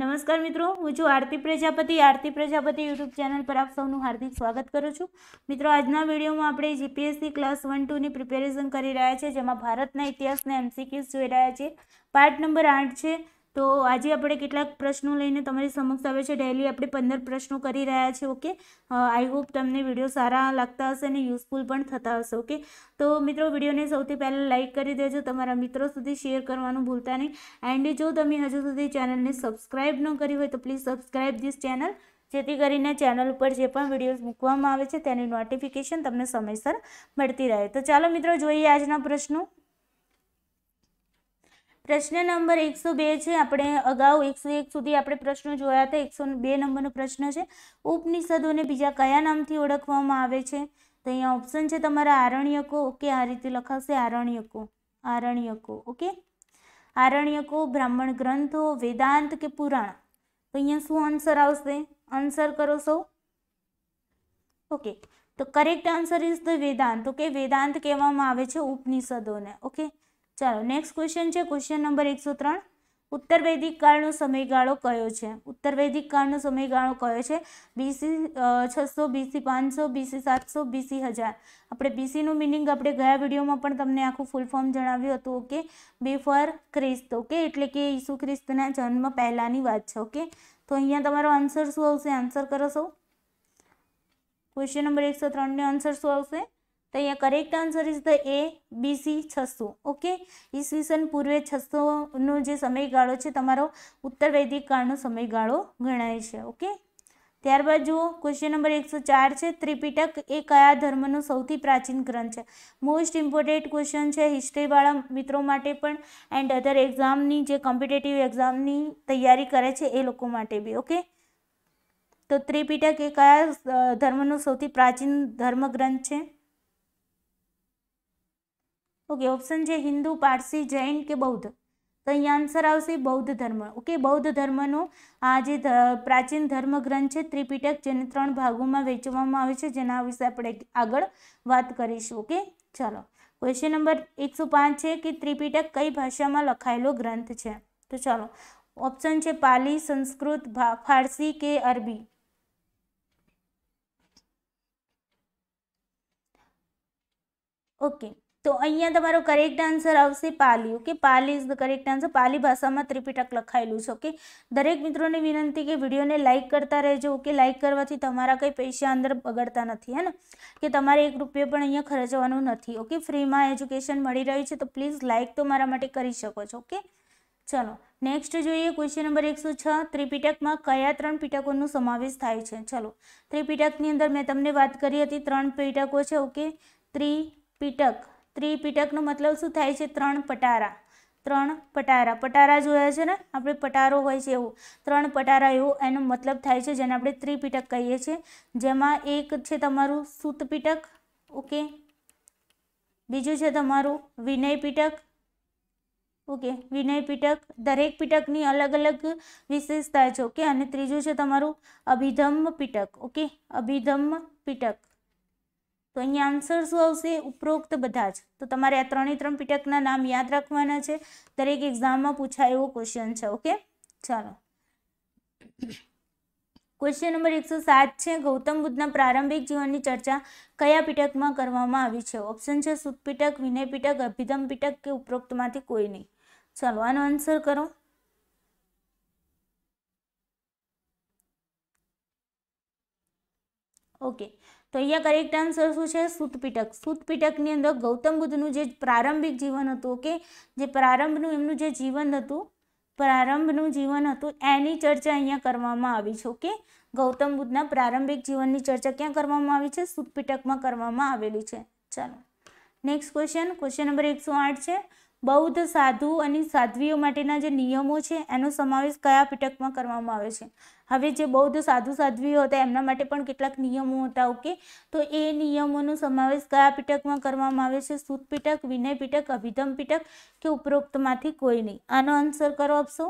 નમસ્કાર મિત્રો હું છું આરતી પ્રજાપતિ આરતી પ્રજાપતિ યુટ્યુબ ચેનલ પર આપ સૌનું હાર્દિક સ્વાગત કરું છું મિત્રો આજના વિડીયોમાં આપણે જીપીએસસી ક્લાસ વન ટુની પ્રિપેરેશન કરી રહ્યા છે જેમાં ભારતના ઇતિહાસના એમસીક્યુઝ જોઈ રહ્યા છે પાર્ટ નંબર આઠ છે તો આજે આપણે કેટલાક પ્રશ્નો લઈને તમારી સમક્ષ લાવ્યા છે ডেইলি આપણે 15 પ્રશ્નો કરી રહ્યા છીએ ઓકે આઈ હોપ તમને વિડિયો સારા લાગતા હશે અને યુઝફુલ પણ થતા હશે ઓકે તો મિત્રો વિડિયોને સૌથી પહેલા લાઈક કરી દેજો તમારા મિત્રો સુધી શેર કરવાનું ભૂલતા નહીં અને જો તમે હજુ સુધી ચેનલ ને સબસ્ક્રાઇબ ન કરી હોય તો પ્લીઝ સબસ્ક્રાઇબ This Channel છેતી કરીને ચેનલ ઉપર જે પણ વિડિયો મૂકવામાં આવે છે તેની નોટિફિકેશન તમને સમયસર મળતી રહે તો ચાલો મિત્રો જોઈએ આજનો પ્રશ્ન પ્રશ્ન નંબર એકસો બે છે આપણે અગાઉ એકસો એક સુધી આપણે પ્રશ્નો જોયા હતા એકસો બે નંબરનો પ્રશ્ન છે ઉપનિષદોને બીજા કયા નામથી ઓળખવામાં આવે છે તો અહીંયા ઓપ્શન છે તમારા આરણ્યકો ઓકે આ રીતે લખાશે આરણ્યકો આરણ્યકો ઓકે આરણ્યકો બ્રાહ્મણ ગ્રંથો વેદાંત કે પુરાણ તો અહીંયા શું આન્સર આવશે આન્સર કરો સૌ ઓકે તો correct answer is the Vedanta okay Vedanta કહેવામાં આવે છે ઉપનિષદોને ઓકે ચાલો નેક્સ્ટ ક્વેશ્ચન છે ક્વેશ્ચન નંબર 103 ઉત્તર વૈદિક કાળનો સમયગાળો કયો છે ઉત્તર વૈદિક કાળનો સમયગાળો કયો છે બીસી 600 બીસી 500 બીસી 700 બીસી 1000 આપણે બીસી નો मीनिंग આપણે ગયા વિડિયોમાં પણ તમને આખો ફૂલ ફોર્મ જણાવ્યું હતું ઓકે બિફોર ક્રિસ્ટ ઓકે એટલે કે ઈસુ ખ્રિસ્તના જન્મ પહેલાની વાત છે ઓકે તો અહીંયા તમારો આન્સર શું આવશે આન્સર કરશો ક્વેશ્ચન નંબર 103 ને આન્સર શું આવશે तो ये correct answer is the A B C 600 okay इस विसन पूर्व 600 નો જે સમય ગાળો છે તમારો ઉત્તર વૈદિક કાળનો સમય ગાળો ગણાય છે ઓકે ત્યાર બાદ જુઓ ક્વેશ્ચન નંબર 104 છે ત્રિપિટક એ કયા ધર્મનો સૌથી પ્રાચીન ગ્રંથ છે મોસ્ટ ઈમ્પોર્ટન્ટ ક્વેશ્ચન છે હિસ્ટરી વાળા મિત્રો માટે પણ એન્ડ अदर एग्जाम ની જે કોમ્પિટિટિવ एग्जाम ની તૈયારી કરે છે એ લોકો માટે ભી ઓકે તો ત્રિપિટક એ કયા ધર્મનો સૌથી પ્રાચીન ધર્મ ગ્રંથ છે ओके ऑप्शन छे हिंदू पारसी जैन કે बौद्ध तो ये आंसर આવશે बौद्ध धर्म ओके बौद्ध धर्मનો આ જે પ્રાચીન ધર્મ ગ્રંથ છે ત્રિપિટક જેને ત્રણ ભાગોમાં વહેંચવામાં આવે છે જેના વિશે આપણે આગળ વાત કરીશું ઓકે ચાલો ક્વેશ્ચન નંબર 105 છે કે ત્રિપિટક કઈ ભાષામાં લખાયેલો ગ્રંથ છે તો ચાલો ઓપ્શન છે पाली संस्कृत फारसी કે અરબી ઓકે તો અહિયાં તમારો કરેક્ટ આન્સર આવશે પાલ્યું કે પાલિસ કરેક્ટ આન્સર पाली ભાષામાં ત્રિપિટક લખાયેલું છે ઓકે દરેક મિત્રોને વિનંતી કે વિડિયોને લાઈક કરતા રહેજો કે લાઈક કરવાથી તમાર આ કોઈ પૈસા અંદર બગડતા નથી હે ને કે તમારે 1 રૂપિયો પણ અહીંયા ખર્ચાવાનો નથી ઓકે ફ્રીમાં એજ્યુકેશન મળી રહી છે તો પ્લીઝ લાઈક તો મારા માટે કરી શકો છો ઓકે ચલો નેક્સ્ટ જોઈએ ક્વેશ્ચન નંબર 106 ત્રિપિટકમાં કયા ત્રણ પીટકોનો સમાવેશ થાય છે ચલો ત્રિપિટક ની અંદર મે તમને વાત કરી હતી ત્રણ પીટકો છે ઓકે ત્રિપિટક ત્રિપીટકનો મતલબ શું થાય છે ત્રણ પટારા ત્રણ પટારા પટારા જોયા છે ને આપણે પટારો હોય છે એવું ત્રણ પટારા એવો એનો મતલબ થાય છે જેને આપણે ત્રિપીટક કહીએ છીએ જેમાં એક છે તમારું સૂતપીટક ઓકે બીજું છે તમારું વિનય પીટક ઓકે વિનય પીટક દરેક પીટકની અલગ અલગ વિશેષતા છે ઓકે અને ત્રીજું છે તમારું અભિધમ્મ પીટક ઓકે અભિધમ્મ પીટક તો અહીંયા આન્સર શું આવશે ઉપરોક્ત બધા જ તો તમારે આ ત્રણે ત્રણ પીટકના નામ યાદ રાખવાના છે દરેક એક્ઝામમાં પૂછાય એવો ક્વેશ્ચન છે ઓકે ચાલો ક્વેશ્ચન નંબર એકસો સાત છે ગૌતમ બુદ્ધના પ્રારંભિક જીવનની ચર્ચા કયા પીટકમાં કરવામાં આવી છે ઓપ્શન છે સુતપીટક વિનય પીટક અભિધમ પીટક કે ઉપરોક્તમાંથી કોઈ નહીં ચાલો આનો આન્સર કરો ઓકે તો અહીંયા કરેક્ટ આન્સર શું છે સૂતપીટક સૂતપીટકની અંદર ગૌતમ બુદ્ધનું જે પ્રારંભિક જીવન હતું ઓકે જે પ્રારંભનું એમનું જે જીવન હતું પ્રારંભનું જીવન હતું એની ચર્ચા અહીંયા કરવામાં આવી છે ઓકે ગૌતમ બુદ્ધના પ્રારંભિક જીવનની ચર્ચા ક્યાં કરવામાં આવી છે સૂતપીટકમાં કરવામાં આવેલી છે ચાલો નેક્સ્ટ ક્વેશ્ચન ક્વેશ્ચન નંબર એકસો આઠ છે બૌદ્ધ સાધુ અને સાધ્વીઓ માટેના જે નિયમો છે એનો સમાવેશ કયા પીટકમાં કરવામાં આવે છે હવે જે બૌદ્ધ સાધુ સાધ્વીઓ હતા એમના માટે પણ કેટલાક નિયમો હતા ઓકે તો એ નિયમોનો સમાવેશ કયા પીટકમાં કરવામાં આવે છે સુત પીટક વિનય પીટક અભિધમ પીટક કે ઉપરોક્તમાંથી કોઈ નહીં આનો આન્સર કરો આપશો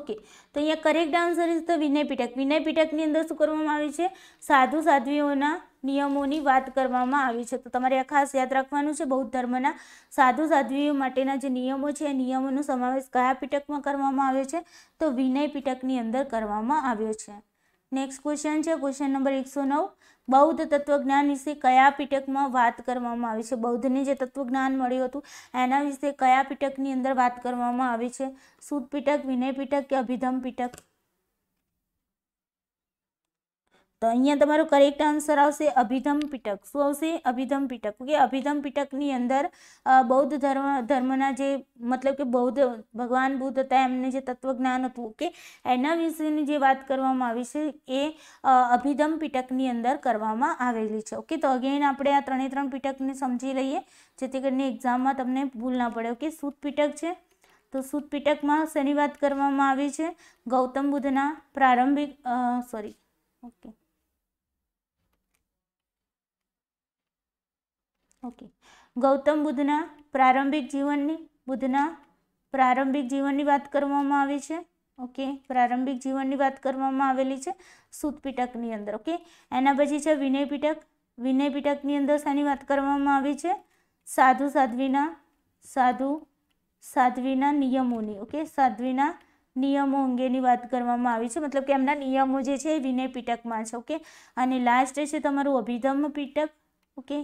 ઓકે તો અહીંયા correct answer is the Vinaya Pitaka Vinaya પીટકની અંદર શું કરવામાં આવે છે સાધુ સાધ્વીઓના નિયમોની વાત કરવામાં આવી છે તો તમારે ખાસ યાદ રાખવાનું છે બૌદ્ધ ધર્મના સાધુ સાધવીઓ માટેના જે નિયમો છે નિયમોનો સમાવેશ કયા પીટકમાં કરવામાં આવે છે તો વિનય પીટકની અંદર કરવામાં આવ્યો છે નેક્સ્ટ ક્વેશ્ચન છે ક્વેશ્ચન નંબર 109 બૌદ્ધ તત્વ જ્ઞાન વિશે કયા પીટકમાં વાત કરવામાં આવી છે બૌદ્ધને જે તત્વ જ્ઞાન મળ્યું હતું એના વિશે કયા પીટકની અંદર વાત કરવામાં આવી છે સૂત પીટક વિનય પીટક કે અભિધમ પીટક તો અહીંયા તમારો કરેક્ટ આન્સર આવશે અભિધમ પીટક શું આવશે અભિધમ પીટક કે અભિધમ પીટક ની અંદર બૌદ્ધ ધર્મના જે મતલબ કે બૌદ્ધ ભગવાન બુદ્ધ તએમને જે તત્વ જ્ઞાન હતું કે એના વિશેની જે વાત કરવામાં આવી છે એ અભિધમ પીટક ની અંદર કરવામાં આવેલી છે ઓકે તો અગેન આપણે આ ત્રણે ત્રણ પીટકને સમજી લઈએ જેથી કરીને एग्जामમાં તમને ભૂલ ના પડે કે સૂત પીટક છે તો સૂત પીટક માં શેની વાત કરવામાં આવી છે ગૌતમ બુદ્ધના પ્રારંભિક સોરી ઓકે ओके गौतम बुद्धना प्रारंभिक जीवननी बुद्धना प्रारंभिक जीवननी बात करवम आवे छे ओके प्रारंभिक जीवननी बात करवम आवेली छे सुत पिटक ની અંદર ઓકે એના પછી છે વિનય पिटक વિનય पिटक ની અંદર સણી વાત કરવમ આવે છે સાધુ સાધવીના સાધુ સાધવીના નિયમોની ઓકે સાધવીના નિયમો અંગેની વાત કરવમ આવી છે મતલબ કે એમના નિયમો જે છે વિનય पिटक માં છે ઓકે અને લાસ્ટ છે તમારું અભિધમ पिटक ओके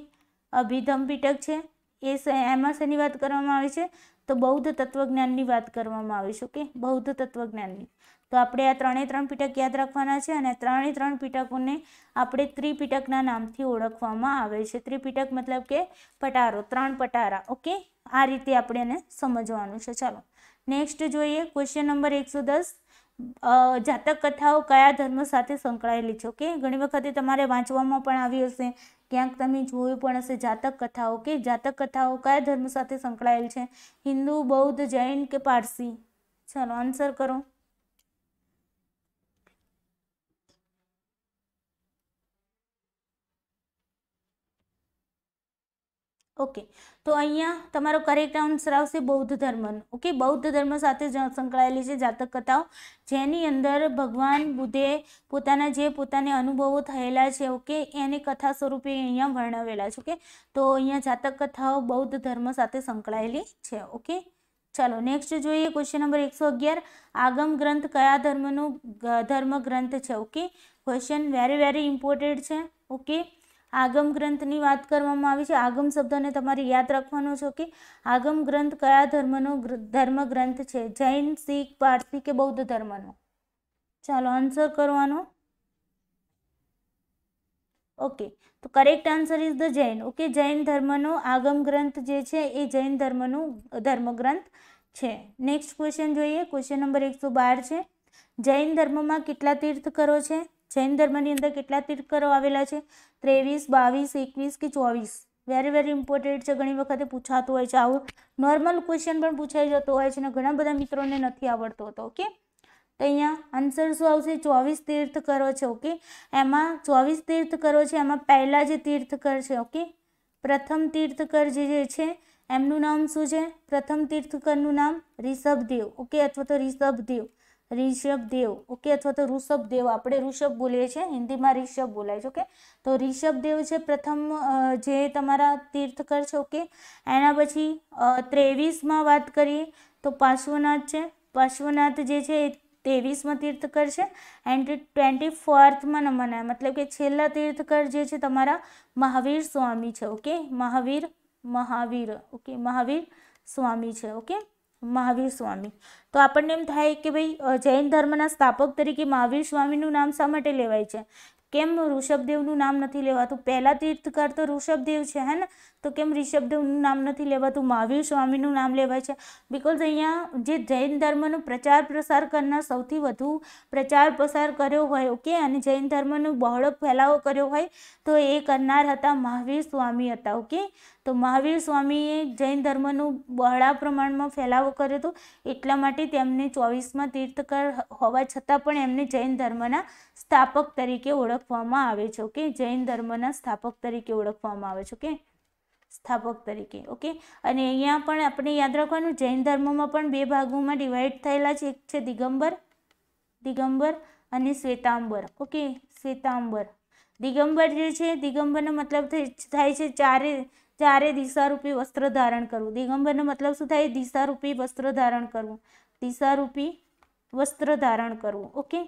અભિધમ્્પિટક છે એ એમ સાથે વાત કરવામાં આવી છે તો બૌદ્ધ તત્વજ્ઞાનની વાત કરવામાં આવી છે કે બૌદ્ધ તત્વજ્ઞાનની તો આપણે આ 3 3 પીટક યાદ રાખવાના છે અને 3 3 પીટકોને આપણે ત્રિપીટકના નામથી ઓળખવામાં આવે છે ત્રિપીટક મતલબ કે પટારો ત્રણ પટારા ઓકે આ રીતે આપણે એને સમજવાનું છે ચાલો નેક્સ્ટ જોઈએ ક્વેશ્ચન નંબર 110 अह जातक कथाओं કયા ધર્મ સાથે સંકળાયેલી છે કે ઘણી વખત એ તમારે વાંચવામાં પણ આવી હશે ક્યાંક તમે જોયું પણ હશે જતક કથાઓ કે જતક કથાઓ કયા ધર્મ સાથે સંકળાયેલ છે હિન્દુ બૌદ્ધ જૈન કે પારસી ચાલો આન્સર કરો ओके तो અહીંયા તમારો करेक्ट आंसर આવશે બૌદ્ધ ધર્મન ઓકે બૌદ્ધ ધર્મ સાથે સંકલાયેલી છે જતક કથાઓ જેની અંદર ભગવાન બુદ્ધે પોતાના જે પોતાના અનુભવો થયેલા છે ઓકે એને કથા સ્વરૂપે અહીંયા વર્ણવેલા છે ઓકે તો અહીંયા જતક કથાઓ બૌદ્ધ ધર્મ સાથે સંકલાયેલી છે ઓકે ચલો નેક્સ્ટ જોઈએ ક્વેશ્ચન નંબર 111 આગમ ગ્રંથ કયા ધર્મનું ધર્મ ગ્રંથ છે okay question very very imported છે ઓકે આગમ ગ્રંથની વાત કરવામાં આવી છે આગમ શબ્દને તમારે યાદ રાખવાનો છો કે આગમ ગ્રંથ કયા ધર્મનો ધર્મ ગ્રંથ છે જૈન શીખ પારસી કે બૌદ્ધ ધર્મનો ચાલો આન્સર કરવાનો ઓકે તો correct answer is the Jain okay Jain ધર્મનો આગમ ગ્રંથ જે છે એ જૈન ધર્મનું ધર્મગ્રંથ છે નેક્સ્ટ ક્વેશ્ચન જોઈએ ક્વેશ્ચન નંબર એકસો બાર છે જૈન ધર્મમાં કેટલા તીર્થકરો છે છેંદરમાં ની અંદર કેટલા તીર્થ કરો આવેલા છે 23 22 21 કે 24 વેરી વેરી ઈમ્પોર્ટન્ટ છે ઘણી વખત પૂછાતો હોય છે આ નોર્મલ ક્વેશ્ચન પણ પૂછાઈ જતો હોય છે ને ઘણા બધા મિત્રોને નથી આવડતો તો ઓકે તો અહીંયા આન્સર શું આવશે 24 તીર્થ કરો છે ઓકે એમાં 24 તીર્થ કરો છે એમાં પહેલા જે તીર્થ કર છે ઓકે પ્રથમ તીર્થકર જે જે છે એમનું નામ શું છે પ્રથમ તીર્થકરનું નામ ઋષભદેવ ઓકે અથવા તો ઋષભદેવ ઋષભદેવ ઓકે અથવા તો ઋષભદેવ આપણે ઋષભ બોલીએ છીએ હિન્દીમાં ઋષભ બોલાય છે ઓકે તો ઋષભદેવ છે પ્રથમ જે તમારા તીર્થકર છે ઓકે એના પછી ત્રેવીસમાં વાત કરીએ તો પાર્શ્વનાથ છે પાર્શ્વનાથ જે છે એ ત્રેવીસમાં તીર્થકર છે એન્ડ ટ્વેન્ટી ફોર્થમાં નંબરના મતલબ કે છેલ્લા તીર્થકર જે છે તમારા મહાવીર સ્વામી છે ઓકે મહાવીર મહાવીર ઓકે મહાવીર સ્વામી છે ઓકે મહાવીર સ્વામી તો આપણને એમ થાય કે ભાઈ જૈન ધર્મના સ્થાપક તરીકે મહાવીર સ્વામીનું નામ શા માટે લેવાય છે કેમ ઋષભદેવનું નામ નથી લેવાતું પહેલાં તીર્થકર તો ઋષભદેવ છે હે ને તો કેમ ઋષભદેવનું નામ નથી લેવાતું મહાવીર સ્વામીનું નામ લેવાય છે બિકોઝ અહીંયા જે જૈન ધર્મનો પ્રચાર પ્રસાર કરનાર સૌથી વધુ પ્રચાર પ્રસાર કર્યો હોય ઓકે અને જૈન ધર્મનો બહોળો ફેલાવો કર્યો હોય તો એ કરનાર હતા મહાવીર સ્વામી હતા ઓકે તો મહાવીર સ્વામીએ જૈન ધર્મનું બહોળા પ્રમાણમાં ફેલાવો કર્યો હતો એટલા માટે તેમને ચોવીસમાં તીર્થકર હોવા છતાં પણ એમને જૈન ધર્મના સ્થાપક તરીકે ઓળખવામાં આવે છે ઓકે જૈન ધર્મના સ્થાપક તરીકે ઓળખવામાં આવે છે ઓકે સ્થાપક તરીકે ઓકે અને અહીંયા પણ આપણે યાદ રાખવાનું જૈન ધર્મમાં પણ બે ભાગોમાં ડિવાઈડ થયેલા છે એક છે દિગંબર દિગંબર અને શ્વેતાંબર ઓકે શ્વેતાંબર દિગંબર જે છે દિગંબરનો મતલબ થાય છે ચારે ચારે દિશારૂપી વસ્ત્ર ધારણ કરવું દિગંબરનો મતલબ શું થાય દિશારૂપી વસ્ત્ર ધારણ કરવું દિશારૂપી વસ્ત્ર ધારણ કરવું ઓકે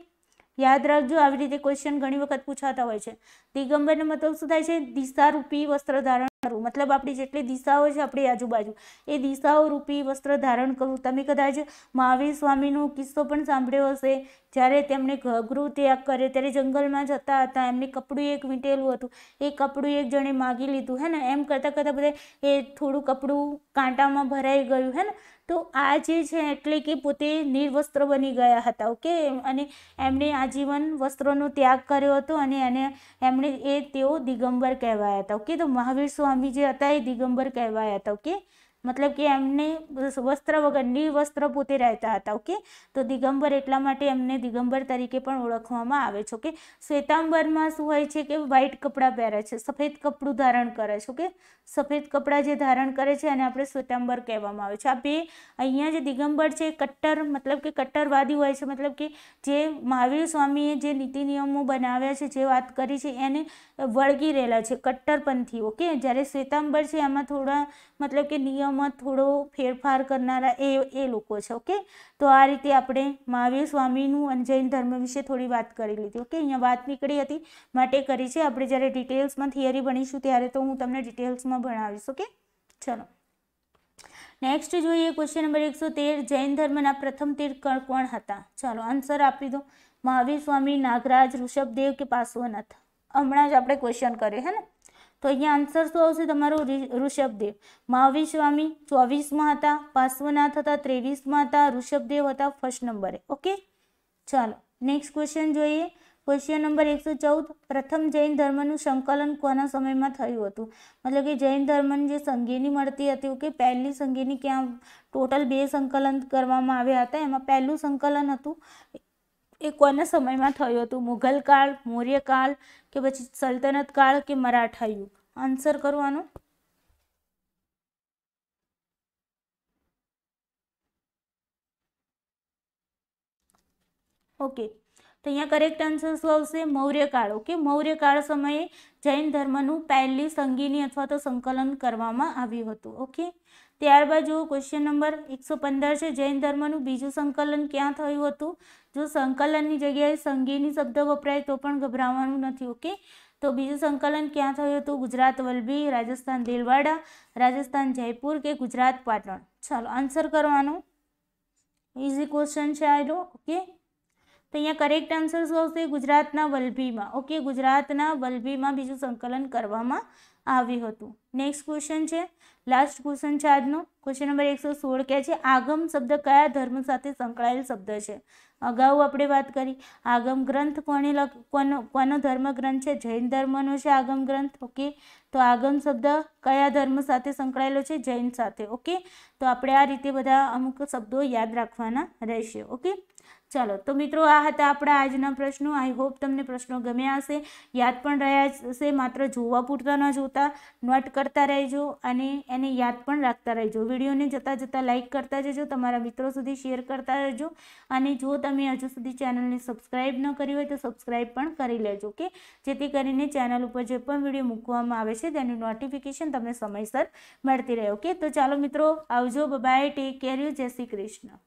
યાદ રાખજો આવી રીતે ક્વેશ્ચન ઘણી વખત પૂછાતા હોય છે દિગંબરનો મતલબ શું થાય છે દિશારૂપી વસ્ત્ર ધારણ અરુ મતલબ આપડી જેટલી દિશાઓ છે આપડી આજુબાજુ એ દિશાઓ રૂપી વસ્ત્ર ધારણ કરો તમે કદાચ માવી સ્વામી નું કિસ્સો પણ સાંભળ્યો હશે જ્યારે તેમણે ઘર ગ્રહ ત્યાગ કરે ત્યારે જંગલ માં જતા હતા એમની કપડું એક વિંટેલું હતું એ કપડું એક જણે માગી લીધું હે ને એમ કરતા કરતા બધે એ થોડું કપડું કાંટા માં ભરાઈ ગયું હે ને તો આજે જે એટલે કે પુતી નિર્વસ્ત્ર બની ગયા હતા ઓકે અને એમણે આ જીવન वस्त्रનો ત્યાગ કર્યો હતો અને એને એમણે એ તેઓ દિગંબર કહેવાય હતા ઓકે તો महावीर સ્વામીજી હતા એ દિગંબર કહેવાય હતા ઓકે મતલબ કે એમને વસ્ત્ર વગર નિવસ્ત્ર પોતે રહેતા હતા ઓકે તો દિગંબર એટલા માટે એમને દિગંબર તરીકે પણ ઓળખવામાં આવે છે ઓકે શ્વેતાંબરમાં શું હોય છે કે વ્હાઇટ કપડાં પહેરે છે સફેદ કપડું ધારણ કરે છે ઓકે સફેદ કપડાં જે ધારણ કરે છે એને આપણે શ્વેતાંબર કહેવામાં આવે છે આ બે અહીંયા જે દિગંબર છે કટ્ટર મતલબ કે કટ્ટરવાદી હોય છે મતલબ કે જે મહાવીર સ્વામીએ જે નીતિ નિયમો બનાવ્યા છે જે વાત કરી છે એને વળગી રહેલા છે કટ્ટરપંથી ઓકે જ્યારે શ્વેતાંબર છે એમાં થોડા મતલબ કે નિયમ નામમાં થોડો ફેરફાર કરનારા એ એ લોકો છે ઓકે તો આ રીતે આપણે મહાવીર સ્વામીનું અને જૈન ધર્મ વિશે થોડી વાત કરી લીધી ઓકે અહીંયા વાત નીકળી હતી માટે કરી છે આપણે જ્યારે ડિટેલ્સમાં થિયરી ભણીશું ત્યારે તો હું તમને ડિટેલ્સમાં ભણાવીશ ઓકે ચલો નેક્સ્ટ જોઈએ ક્વેશ્ચન નંબર એકસો તેર જૈન ધર્મના પ્રથમ તીર્થ કોણ હતા ચાલો આન્સર આપી દો મહાવીર સ્વામી નાગરાજ ઋષભદેવ કે પાર્શ્વનાથ હમણાં જ આપણે ક્વેશ્ચન કર્યો હે ને તો આન્સર શું આવશે તમારો ઋષભદેવ માવિ સ્વામી 24 માં હતા પાસ્વ ના હતા 23 માં હતા ઋષભદેવ હતા ફર્સ્ટ નંબર ઓકે ચાલ નેક્સ્ટ ક્વેશ્ચન જોઈએ ક્વેશ્ચન નંબર 114 પ્રથમ જૈન ધર્મનું સંકલન કોના સમયમાં થયું હતું મતલબ કે જૈન ધર્મની જે સંગીની મળતી હતી કે પહેલી સંગીની ક્યાં ટોટલ બે સંકલન કરવામાં આવ્યા હતા એમાં પહેલું સંકલન હતું એ કોના સમયમાં થયું હતું મુઘલ મૌર્યકાળ કે પછી સલ્તનત કાળ કે મરાઠા યુગ આન્સર કરવાનો ઓકે તો અહીંયા કરેક્ટ આન્સર શું આવશે મૌર્યકાળ ઓકે મૌર્યકાળ સમયે જૈન ધર્મનું પહેલી સંગીની અથવા તો સંકલન કરવામાં આવ્યું હતું ઓકે ત્યારબાદ જો ક્વેશ્ચન નંબર 115 છે જૈન ધર્મને બીજું સંકલન ક્યાં થયું હતું જો સંકલન ની જગ્યાએ સંગીની શબ્દ વપરાય તો પણ ગભરાવાનું નથી ઓકે તો બીજું સંકલન ક્યાં થયું હતું ગુજરાત વલબી રાજસ્થાન દિલવાડા રાજસ્થાન જયપુર કે ગુજરાત પાટણ ચાલો આન્સર કરવાનો ઈઝી ક્વેશ્ચન છે આયડો ઓકે તો અહીંયા करेक्ट આન્સર શું હશે ગુજરાતના વલબીમાં ઓકે ગુજરાતના વલબીમાં બીજું સંકલન કરવામાં આવી હતું નેક્સ્ટ ક્વેશ્ચન છે લાસ્ટ ક્વેશ્ચન છે આજનો ક્વેશ્ચન નંબર 116 કે છે આગમ શબ્દ કયા ધર્મ સાથે સંકળાયેલ શબ્દ છે અગાઉ આપણે વાત કરી આગમ ગ્રંથ કોને લખ કોનો ધર્મ ગ્રંથ છે જૈન ધર્મને છે આગમ ગ્રંથ ઓકે તો આગમ શબ્દ કયા ધર્મ સાથે સંકળાયેલો છે જૈન સાથે ઓકે તો આપણે આ રીતે બધા અમુક શબ્દો યાદ રાખવાના રહેશે ઓકે ચાલો તો મિત્રો આ હતા આપડા આજનો પ્રશ્નો આઈ હોપ તમને પ્રશ્નો ગમ્યા હશે યાદ પણ રહ્યા હશે માત્ર જોવા પડતો ન જતો નોટ કરતા રહેજો અને એને યાદ પણ રાખતા રહેજો વિડિયોને જતા જતા લાઈક કરતા રહેજો તમારા મિત્રો સુધી શેર કરતા રહેજો અને જો તમે હજુ સુધી ચેનલ ને સબસ્ક્રાઇબ ન કરી હોય તો સબસ્ક્રાઇબ પણ કરી લેજો કે જેથી કરીને ચેનલ ઉપર જે પણ વિડિયો મૂકવામાં આવે છે તેની નોટિફિકેશન તમને સમયસર મળતી રહે ઓકે તો ચાલો મિત્રો આવજો બાય ટેક કેર યુ જય શ્રી કૃષ્ણ